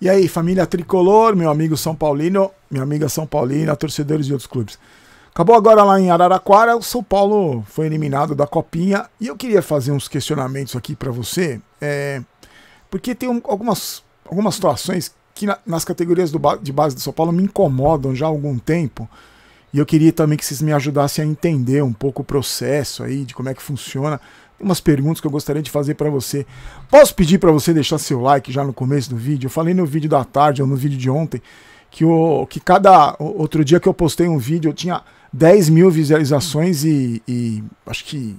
E aí, família tricolor, meu amigo São Paulino, minha amiga São Paulina, torcedores de outros clubes. Acabou agora lá em Araraquara, o São Paulo foi eliminado da Copinha e eu queria fazer uns questionamentos aqui para você, é, porque tem um, algumas, algumas situações que na, nas categorias do, de base do São Paulo me incomodam já há algum tempo e eu queria também que vocês me ajudassem a entender um pouco o processo aí de como é que funciona umas perguntas que eu gostaria de fazer para você. Posso pedir para você deixar seu like já no começo do vídeo? Eu falei no vídeo da tarde ou no vídeo de ontem que, o, que cada outro dia que eu postei um vídeo eu tinha 10 mil visualizações e, e acho que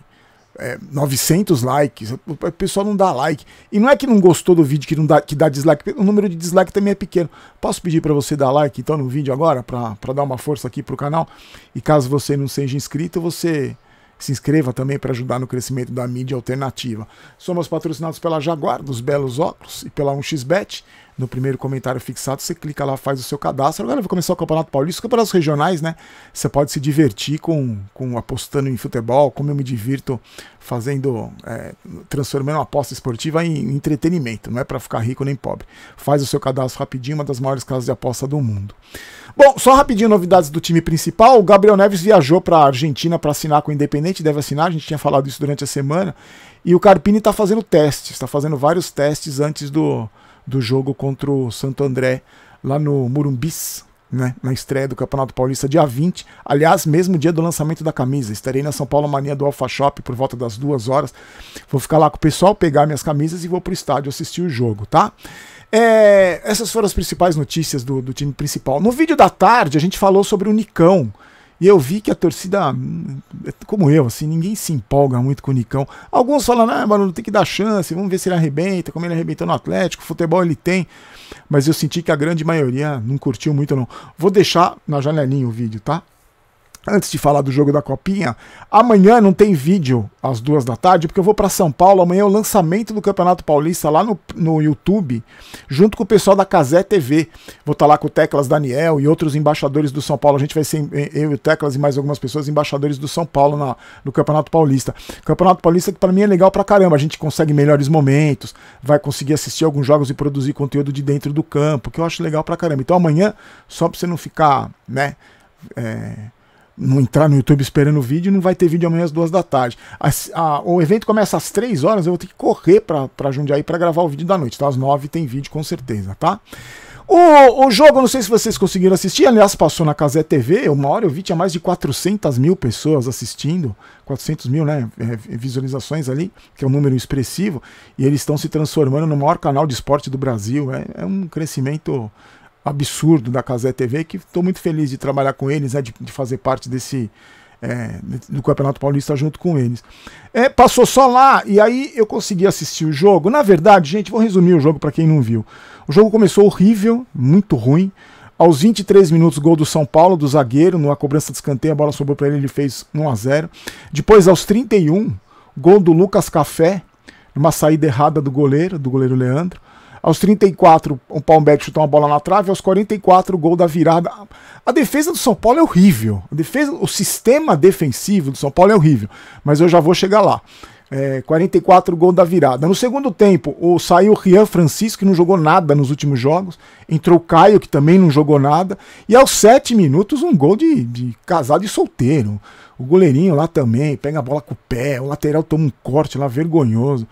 é, 900 likes. O pessoal não dá like. E não é que não gostou do vídeo que, não dá, que dá dislike, o número de dislike também é pequeno. Posso pedir para você dar like então no vídeo agora, para dar uma força aqui pro canal? E caso você não seja inscrito, você se inscreva também para ajudar no crescimento da mídia alternativa. Somos patrocinados pela Jaguar, dos Belos Óculos e pela 1xBet no primeiro comentário fixado, você clica lá, faz o seu cadastro. Agora vai começar o Campeonato Paulista, os campeonatos regionais, né? Você pode se divertir com, com apostando em futebol, como eu me divirto fazendo, é, transformando uma aposta esportiva em entretenimento, não é para ficar rico nem pobre. Faz o seu cadastro rapidinho, uma das maiores casas de aposta do mundo. Bom, só rapidinho novidades do time principal. O Gabriel Neves viajou para a Argentina para assinar com o Independente, deve assinar, a gente tinha falado isso durante a semana. E o Carpini está fazendo testes, está fazendo vários testes antes do, do jogo contra o Santo André lá no Murumbis, né, na estreia do Campeonato Paulista, dia 20. Aliás, mesmo dia do lançamento da camisa. Estarei na São Paulo Mania do Alpha Shop por volta das duas horas. Vou ficar lá com o pessoal, pegar minhas camisas e vou pro estádio assistir o jogo, tá? É, essas foram as principais notícias do, do time principal. No vídeo da tarde, a gente falou sobre o Nicão. E eu vi que a torcida, hum, é como eu, assim, ninguém se empolga muito com o Nicão. Alguns falam, ah, mano, tem que dar chance, vamos ver se ele arrebenta, como ele arrebentou no Atlético, futebol ele tem. Mas eu senti que a grande maioria não curtiu muito, não. Vou deixar na janelinha o vídeo, tá? antes de falar do jogo da Copinha, amanhã não tem vídeo às duas da tarde, porque eu vou para São Paulo. Amanhã é o lançamento do Campeonato Paulista lá no, no YouTube, junto com o pessoal da Casé TV. Vou estar tá lá com o Teclas Daniel e outros embaixadores do São Paulo. A gente vai ser, eu e o Teclas e mais algumas pessoas, embaixadores do São Paulo na, no Campeonato Paulista. Campeonato Paulista que para mim é legal pra caramba. A gente consegue melhores momentos, vai conseguir assistir alguns jogos e produzir conteúdo de dentro do campo, que eu acho legal pra caramba. Então amanhã, só pra você não ficar, né? É não entrar no YouTube esperando o vídeo, não vai ter vídeo amanhã às duas da tarde. a, o evento começa às três horas, eu vou ter que correr para Jundiaí para gravar o vídeo da noite, tá? Às nove tem vídeo com certeza, tá? O, o jogo, não sei se vocês conseguiram assistir, aliás, passou na Casé TV, uma hora eu vi, tinha mais de 400 mil pessoas assistindo, 400 mil, né, é, é, visualizações ali, que é um número expressivo, e eles estão se transformando no maior canal de esporte do Brasil, é, é um crescimento absurdo da Casé TV, que estou muito feliz de trabalhar com eles, né, de, de fazer parte desse é, do Campeonato Paulista junto com eles. É, passou só lá e aí eu consegui assistir o jogo. Na verdade, gente, vou resumir o jogo para quem não viu. O jogo começou horrível, muito ruim. Aos 23 minutos, gol do São Paulo, do zagueiro, numa cobrança de escanteio, a bola sobrou para ele, ele fez 1 a 0 Depois, aos 31, gol do Lucas Café, numa saída errada do goleiro, do goleiro Leandro. Aos 34, o Palmeiras chutou uma bola na trave. Aos 44, o gol da virada. A defesa do São Paulo é horrível. A defesa, o sistema defensivo do São Paulo é horrível. Mas eu já vou chegar lá. É, 44, gol da virada. No segundo tempo, o, saiu o Rian Francisco, que não jogou nada nos últimos jogos. Entrou o Caio, que também não jogou nada. E aos 7 minutos, um gol de, de casado e solteiro. O goleirinho lá também pega a bola com o pé. O lateral toma um corte lá vergonhoso.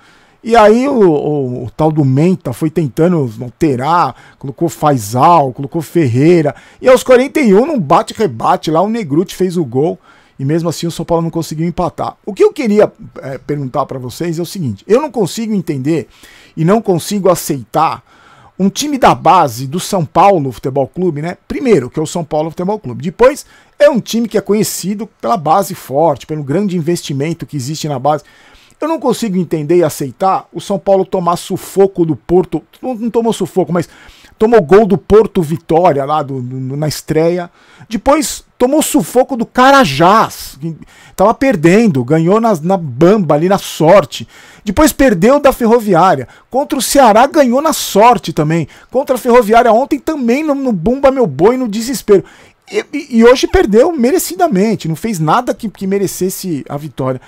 E aí o, o, o, tal do Menta foi tentando alterar, colocou Faisal, colocou Ferreira. E aos 41, num bate-rebate lá, o Negrute fez o gol. E mesmo assim o São Paulo não conseguiu empatar. O que eu queria é, perguntar para vocês é o seguinte: eu não consigo entender e não consigo aceitar um time da base do São Paulo Futebol Clube, né? Primeiro, que é o São Paulo Futebol Clube. Depois, é um time que é conhecido pela base forte, pelo grande investimento que existe na base. Eu não consigo entender e aceitar o São Paulo tomar sufoco do Porto. Não, não tomou sufoco, mas tomou gol do Porto Vitória lá do, do, na estreia. Depois tomou sufoco do Carajás. Tava perdendo, ganhou na, na bamba ali na sorte. Depois perdeu da Ferroviária. Contra o Ceará ganhou na sorte também. Contra a Ferroviária ontem também no, no bumba meu boi, no desespero. E, e, hoje perdeu merecidamente, não fez nada que, que merecesse a vitória.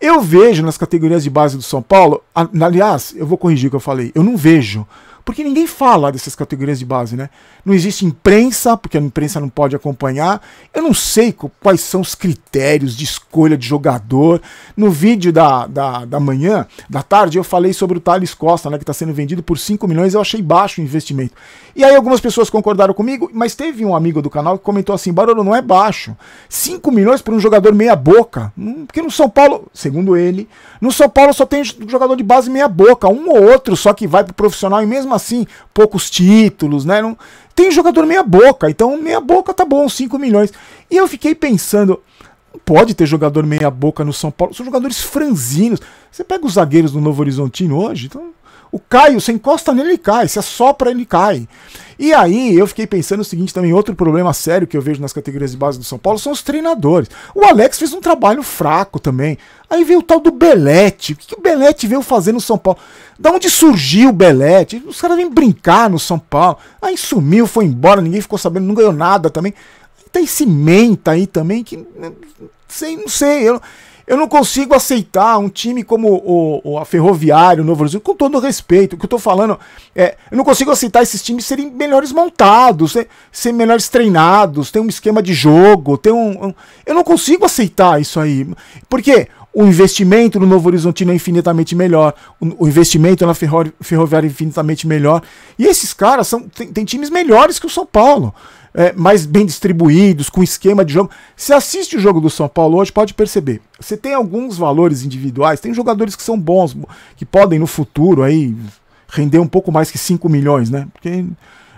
Eu vejo nas categorias de base do São Paulo, aliás, eu vou corrigir o que eu falei, eu não vejo porque ninguém fala dessas categorias de base, né? Não existe imprensa, porque a imprensa não pode acompanhar. Eu não sei quais são os critérios de escolha de jogador. No vídeo da, da, da manhã, da tarde, eu falei sobre o Thales Costa, né? Que está sendo vendido por 5 milhões. Eu achei baixo o investimento. E aí algumas pessoas concordaram comigo, mas teve um amigo do canal que comentou assim: Barolo, não é baixo. 5 milhões por um jogador meia-boca. Hum, porque no São Paulo, segundo ele, no São Paulo só tem jogador de base meia-boca. Um ou outro só que vai para profissional e mesmo assim, poucos títulos, né? Não, tem jogador meia boca, então meia boca tá bom, 5 milhões. E eu fiquei pensando, pode ter jogador meia boca no São Paulo, são jogadores franzinos. Você pega os zagueiros do Novo Horizontino hoje, então o Caio, você encosta nele, ele cai. Você assopra, ele cai. E aí, eu fiquei pensando o seguinte também, outro problema sério que eu vejo nas categorias de base do São Paulo são os treinadores. O Alex fez um trabalho fraco também. Aí veio o tal do Belete. O que, o Belete veio fazer no São Paulo? Da onde surgiu o Belete? Os caras vêm brincar no São Paulo. Aí sumiu, foi embora, ninguém ficou sabendo, não ganhou nada também. Tem cimenta aí também que. Né, sei, não sei. Eu, eu não consigo aceitar um time como o, o a Ferroviário, o Novo Horizonte, com todo respeito. O que eu estou falando é. Eu não consigo aceitar esses times serem melhores montados, né, ser, melhores treinados, ter um esquema de jogo, ter um, um. Eu não consigo aceitar isso aí. Porque o investimento no Novo Horizontino é infinitamente melhor, o, o investimento na ferro, Ferroviária é infinitamente melhor. E esses caras são, tem, tem times melhores que o São Paulo é, mais bem distribuídos, com esquema de jogo. Se assiste o jogo do São Paulo hoje, pode perceber. Você tem alguns valores individuais, tem jogadores que são bons, que podem no futuro aí render um pouco mais que 5 milhões, né? Porque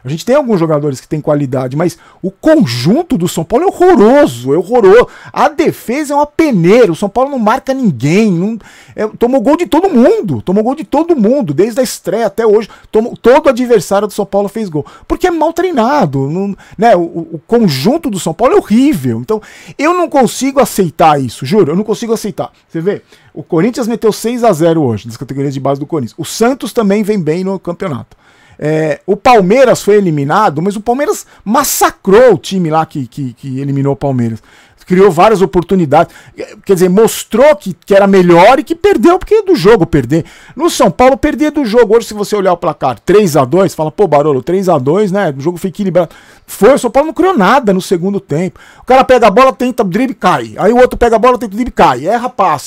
a gente tem alguns jogadores que têm qualidade, mas o conjunto do São Paulo é horroroso, é horroroso. A defesa é uma peneira, o São Paulo não marca ninguém. Não, é, tomou gol de todo mundo, tomou gol de todo mundo, desde a estreia até hoje. Tomou, todo adversário do São Paulo fez gol. Porque é mal treinado, não, né? O, o conjunto do São Paulo é horrível. Então, eu não consigo aceitar isso, juro, eu não consigo aceitar. Você vê, o Corinthians meteu 6 a 0 hoje, nas categorias de base do Corinthians. O Santos também vem bem no campeonato. É, o Palmeiras foi eliminado, mas o Palmeiras massacrou o time lá que, que, que eliminou o Palmeiras criou várias oportunidades. É, quer dizer, mostrou que, que era melhor e que perdeu, porque é do jogo perder. No São Paulo, perder é do jogo. Hoje, se você olhar o placar 3 a 2 fala, pô, Barolo, 3 a 2 né? O jogo foi equilibrado. Foi, o São Paulo não criou nada no segundo tempo. O cara pega a bola, tenta drible, cai. Aí o outro pega a bola, tenta drible, cai. É, rapaz,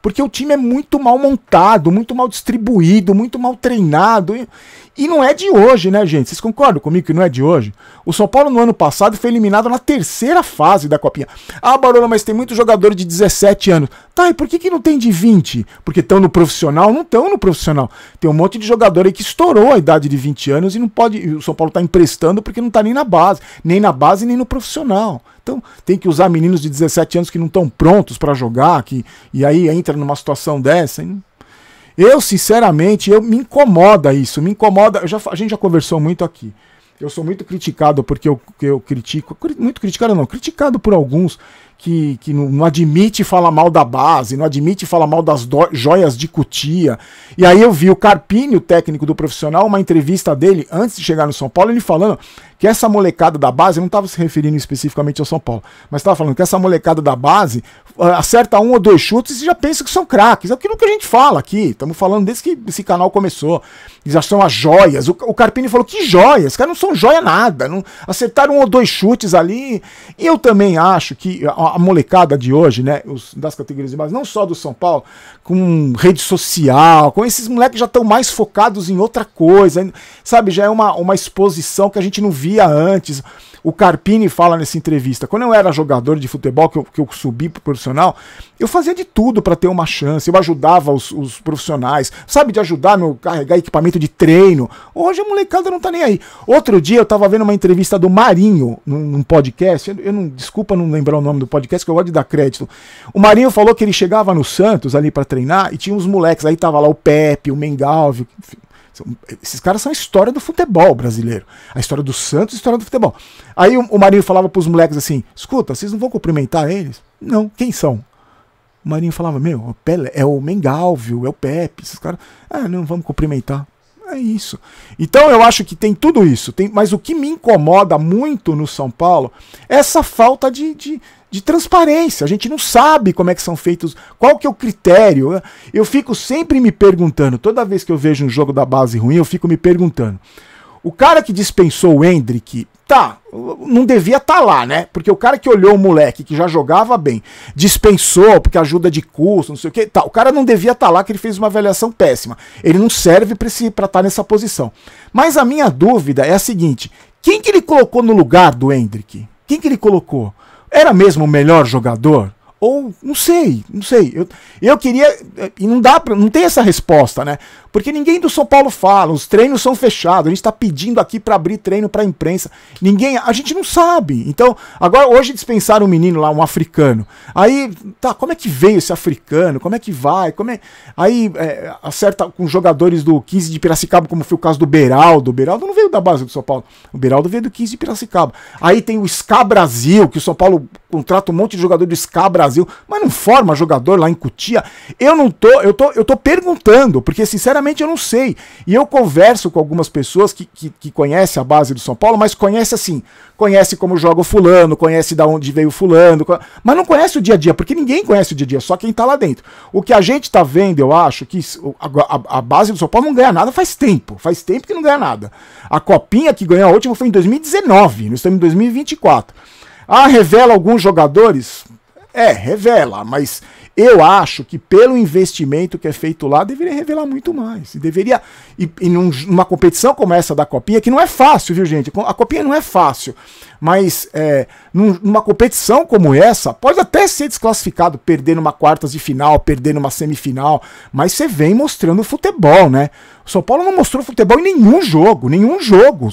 porque o time é muito mal montado, muito mal distribuído, muito mal treinado. E, e não é de hoje, né, gente? Vocês concordam comigo que não é de hoje? O São Paulo, no ano passado, foi eliminado na terceira fase da Copinha. Ah, Barolo, mas tem muito jogador de 17 anos. Tá, e por que, que não tem de 20? Porque estão no profissional? Não estão no profissional. Tem um monte de jogador aí que estourou a idade de 20 anos e não pode. o São Paulo está emprestando porque não está nem na base. Nem na base, nem no profissional. Então, tem que usar meninos de 17 anos que não estão prontos para jogar, que, e aí entra numa situação dessa. Hein? Eu, sinceramente, eu me incomoda isso, me incomoda. Já, a gente já conversou muito aqui. Eu sou muito criticado porque eu, eu critico, muito criticado não, criticado por alguns que, que não, não, admite falar mal da base, não admite falar mal das do, joias de cutia. E aí eu vi o Carpini, o técnico do profissional, uma entrevista dele antes de chegar no São Paulo, ele falando que essa molecada da base, eu não estava se referindo especificamente ao São Paulo, mas estava falando que essa molecada da base ah, acerta um ou dois chutes e já pensa que são craques. É aquilo que a gente fala aqui, estamos falando desde que esse canal começou. Eles acham as joias. O, o Carpini falou que joias, caras não são joia nada. Não, acertaram um ou dois chutes ali. Eu também acho que. A, ah, a molecada de hoje, né? Os, das categorias de base, não só do São Paulo, com rede social, com esses moleques já estão mais focados em outra coisa, sabe? Já é uma, uma exposição que a gente não via antes. O Carpini fala nessa entrevista: quando eu era jogador de futebol, que eu, que eu subi pro profissional, eu fazia de tudo para ter uma chance. Eu ajudava os, os profissionais, sabe, de ajudar meu carregar equipamento de treino. Hoje a molecada não tá nem aí. Outro dia eu tava vendo uma entrevista do Marinho num, num podcast. Eu, eu, não, desculpa não lembrar o nome do podcast, que eu gosto de dar crédito. O Marinho falou que ele chegava no Santos ali para treinar e tinha uns moleques. Aí tava lá o Pepe, o Mengalvio, são, esses caras são a história do futebol brasileiro. A história do Santos, a história do futebol. Aí o, o Marinho falava pros moleques assim: escuta, vocês não vão cumprimentar eles? Não, quem são? O Marinho falava: meu, o Pelé, é o Mengalvio, é o Pepe, esses caras. Ah, não, vamos cumprimentar. É isso. Então eu acho que tem tudo isso. Tem, mas o que me incomoda muito no São Paulo é essa falta de, de, de transparência. A gente não sabe como é que são feitos, qual que é o critério. Eu fico sempre me perguntando, toda vez que eu vejo um jogo da base ruim, eu fico me perguntando. O cara que dispensou o Hendrick tá, não devia estar tá lá, né? Porque o cara que olhou o moleque que já jogava bem, dispensou porque ajuda de custo, não sei o que, tá, o cara não devia estar tá lá que ele fez uma avaliação péssima. Ele não serve para estar tá nessa posição. Mas a minha dúvida é a seguinte: quem que ele colocou no lugar do Hendrick? Quem que ele colocou? Era mesmo o melhor jogador? Ou não sei, não sei. Eu, eu queria. Eh, e não dá para não tem essa resposta, né? Porque ninguém do São Paulo fala, os treinos são fechados, a gente está pedindo aqui para abrir treino para a imprensa. Ninguém. A gente não sabe. Então, agora hoje dispensaram um menino lá, um africano. Aí, tá, como é que veio esse africano? Como é que vai? Como é... Aí é, acerta com jogadores do 15 de Piracicaba, como foi o caso do Beraldo. O Beraldo não veio da base do São Paulo. O Beraldo veio do 15 de Piracicaba. Aí tem o SCA Brasil, que o São Paulo contrata um monte de jogador do SCA Brasil, mas não forma jogador lá em Cutia. Eu não tô, eu tô, eu tô perguntando, porque sinceramente eu não sei. E eu converso com algumas pessoas que, que, que conhecem a base do São Paulo, mas conhece assim, conhece como joga o fulano, conhece da onde veio o fulano, mas não conhece o dia a dia, porque ninguém conhece o dia a dia, só quem tá lá dentro. O que a gente tá vendo, eu acho, que a, a, a base do São Paulo não ganha nada faz tempo, faz tempo que não ganha nada. A copinha que ganhou a última foi em 2019, nós estamos em 2024. Ah, revela alguns jogadores? É, revela, mas eu acho que pelo investimento que é feito lá, deveria revelar muito mais. E deveria. E, e num, numa competição como essa da Copinha, que não é fácil, viu, gente? A Copinha não é fácil. Mas é, num, numa competição como essa, pode até ser desclassificado, perder numa quartas de final, perder numa semifinal. Mas você vem mostrando o futebol, né? O São Paulo não mostrou futebol em nenhum jogo, nenhum jogo.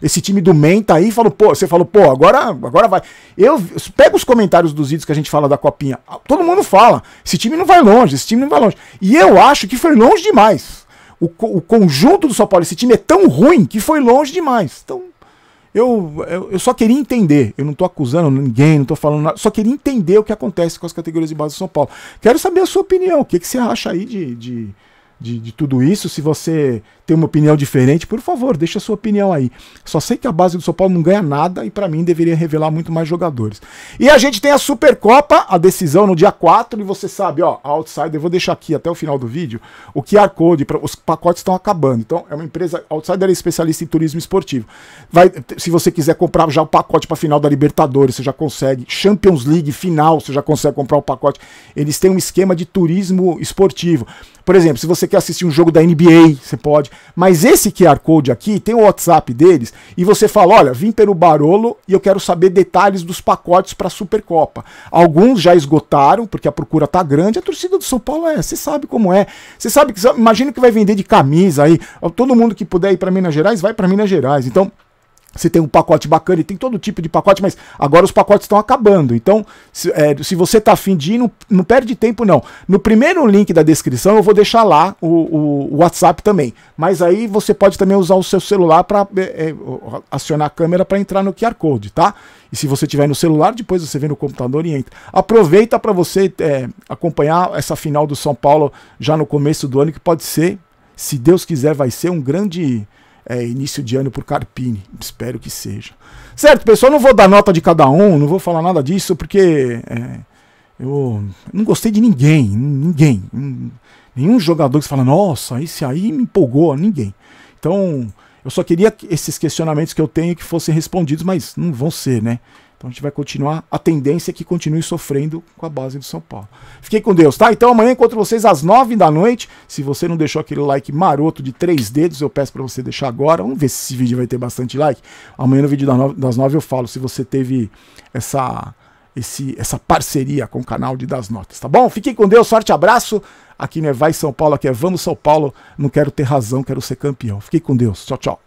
Esse time do Menta tá aí falou, pô, você falou, pô, agora, agora vai. Eu pego os comentários dos vídeos que a gente fala da copinha. Todo mundo fala, esse time não vai longe, esse time não vai longe. E eu acho que foi longe demais. O, o conjunto do São Paulo, esse time é tão ruim que foi longe demais. Então, eu, eu, eu, só queria entender. Eu não estou acusando ninguém, não estou falando nada. Só queria entender o que acontece com as categorias de base do São Paulo. Quero saber a sua opinião. O que, que você acha aí de, de de, de tudo isso, se você tem uma opinião diferente, por favor, deixa a sua opinião aí. Só sei que a base do São Paulo não ganha nada e para mim deveria revelar muito mais jogadores. E a gente tem a Supercopa, a decisão no dia 4, e você sabe, ó, a Outsider, eu vou deixar aqui até o final do vídeo, o QR Code, pra, os pacotes estão acabando. Então, é uma empresa, Outsider é especialista em turismo esportivo. Vai, se você quiser comprar já o pacote para final da Libertadores, você já consegue. Champions League final, você já consegue comprar o pacote. Eles têm um esquema de turismo esportivo. Por exemplo, se você quer assistir um jogo da NBA, você pode. Mas esse QR Code aqui tem o WhatsApp deles e você fala: olha, vim pelo Barolo e eu quero saber detalhes dos pacotes para a Supercopa. Alguns já esgotaram, porque a procura tá grande. A torcida do São Paulo é, você sabe como é. Você sabe que. Imagina que vai vender de camisa aí. Todo mundo que puder ir para Minas Gerais, vai para Minas Gerais. Então. Você tem um pacote bacana e tem todo tipo de pacote, mas agora os pacotes estão acabando. Então, se, é, se você está afim de ir, não, não, perde tempo, não. No primeiro link da descrição, eu vou deixar lá o, o, o WhatsApp também. Mas aí você pode também usar o seu celular para é, é acionar a câmera para entrar no QR Code, tá? E se você tiver no celular, depois você vê no computador e entra. Aproveita para você é, acompanhar essa final do São Paulo já no começo do ano, que pode ser, se Deus quiser, vai ser um grande é, início de ano por Carpini. Espero que seja. Certo, pessoal, não vou dar nota de cada um, não vou falar nada disso, porque é, eu não gostei de ninguém, ninguém. Nenhum jogador que fala, nossa, esse aí me empolgou, ninguém. Então, eu só queria que esses questionamentos que eu tenho que fossem respondidos, mas não vão ser, né? Então a gente vai continuar. A tendência é que continue sofrendo com a base do São Paulo. Fiquei com Deus, tá? Então amanhã encontro vocês às nove da noite. Se você não deixou aquele like maroto de três dedos, eu peço para você deixar agora. Vamos ver se esse vídeo vai ter bastante like. Amanhã no vídeo das nove eu falo se você teve essa, esse, essa parceria com o canal de Das Notas, tá bom? Fiquei com Deus, sorte, abraço. Aqui não é Vai São Paulo, aqui é Vamos São Paulo. Não quero ter razão, quero ser campeão. Fiquei com Deus. Tchau, tchau.